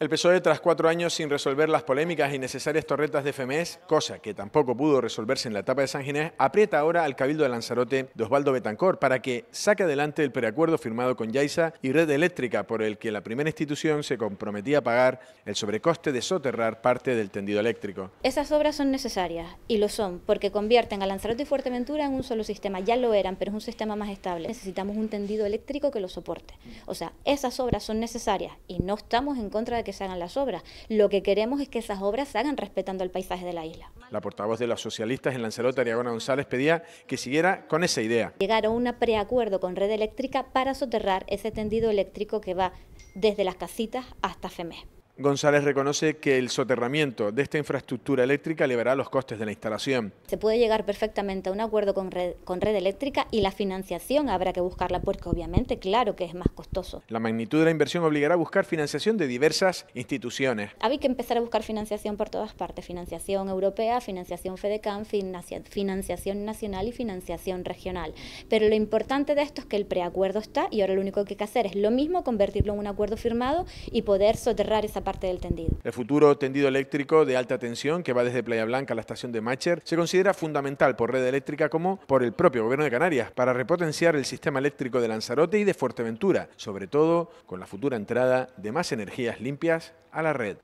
El PSOE, tras cuatro años sin resolver las polémicas y necesarias torretas de FMS, e cosa que tampoco pudo resolverse en la etapa de San Ginés, aprieta ahora al Cabildo de Lanzarote de Osvaldo Betancor para que saque adelante el preacuerdo firmado con Yaiza y Red Eléctrica, por el que la primera institución se comprometía a pagar el sobrecoste de soterrar parte del tendido eléctrico. Esas obras son necesarias, y lo son, porque convierten a Lanzarote y Fuerteventura en un solo sistema. Ya lo eran, pero es un sistema más estable. Necesitamos un tendido eléctrico que lo soporte. O sea, esas obras son necesarias y no estamos en contra de que se hagan las obras. Lo que queremos es que esas obras se hagan respetando el paisaje de la isla. La portavoz de los socialistas en Lanzarote, Ariagona González, pedía que siguiera con esa idea. Llegar a un preacuerdo con red eléctrica para soterrar ese tendido eléctrico que va desde las casitas hasta FEMES. González reconoce que el soterramiento de esta infraestructura eléctrica elevará los costes de la instalación. Se puede llegar perfectamente a un acuerdo con red, eléctrica y la financiación habrá que buscarla porque obviamente claro que es más costoso. La magnitud de la inversión obligará a buscar financiación de diversas instituciones. Había que empezar a buscar financiación por todas partes, financiación europea, financiación FEDECAM, financiación nacional y financiación regional. Pero lo importante de esto es que el preacuerdo está y ahora lo único que hay que hacer es lo mismo, convertirlo en un acuerdo firmado y poder soterrar esa el futuro tendido eléctrico de alta tensión que va desde Playa Blanca a la estación de Macher se considera fundamental por Red Eléctrica como por el propio Gobierno de Canarias para repotenciar el sistema eléctrico de Lanzarote y de Fuerteventura, sobre todo con la futura entrada de más energías limpias a la red.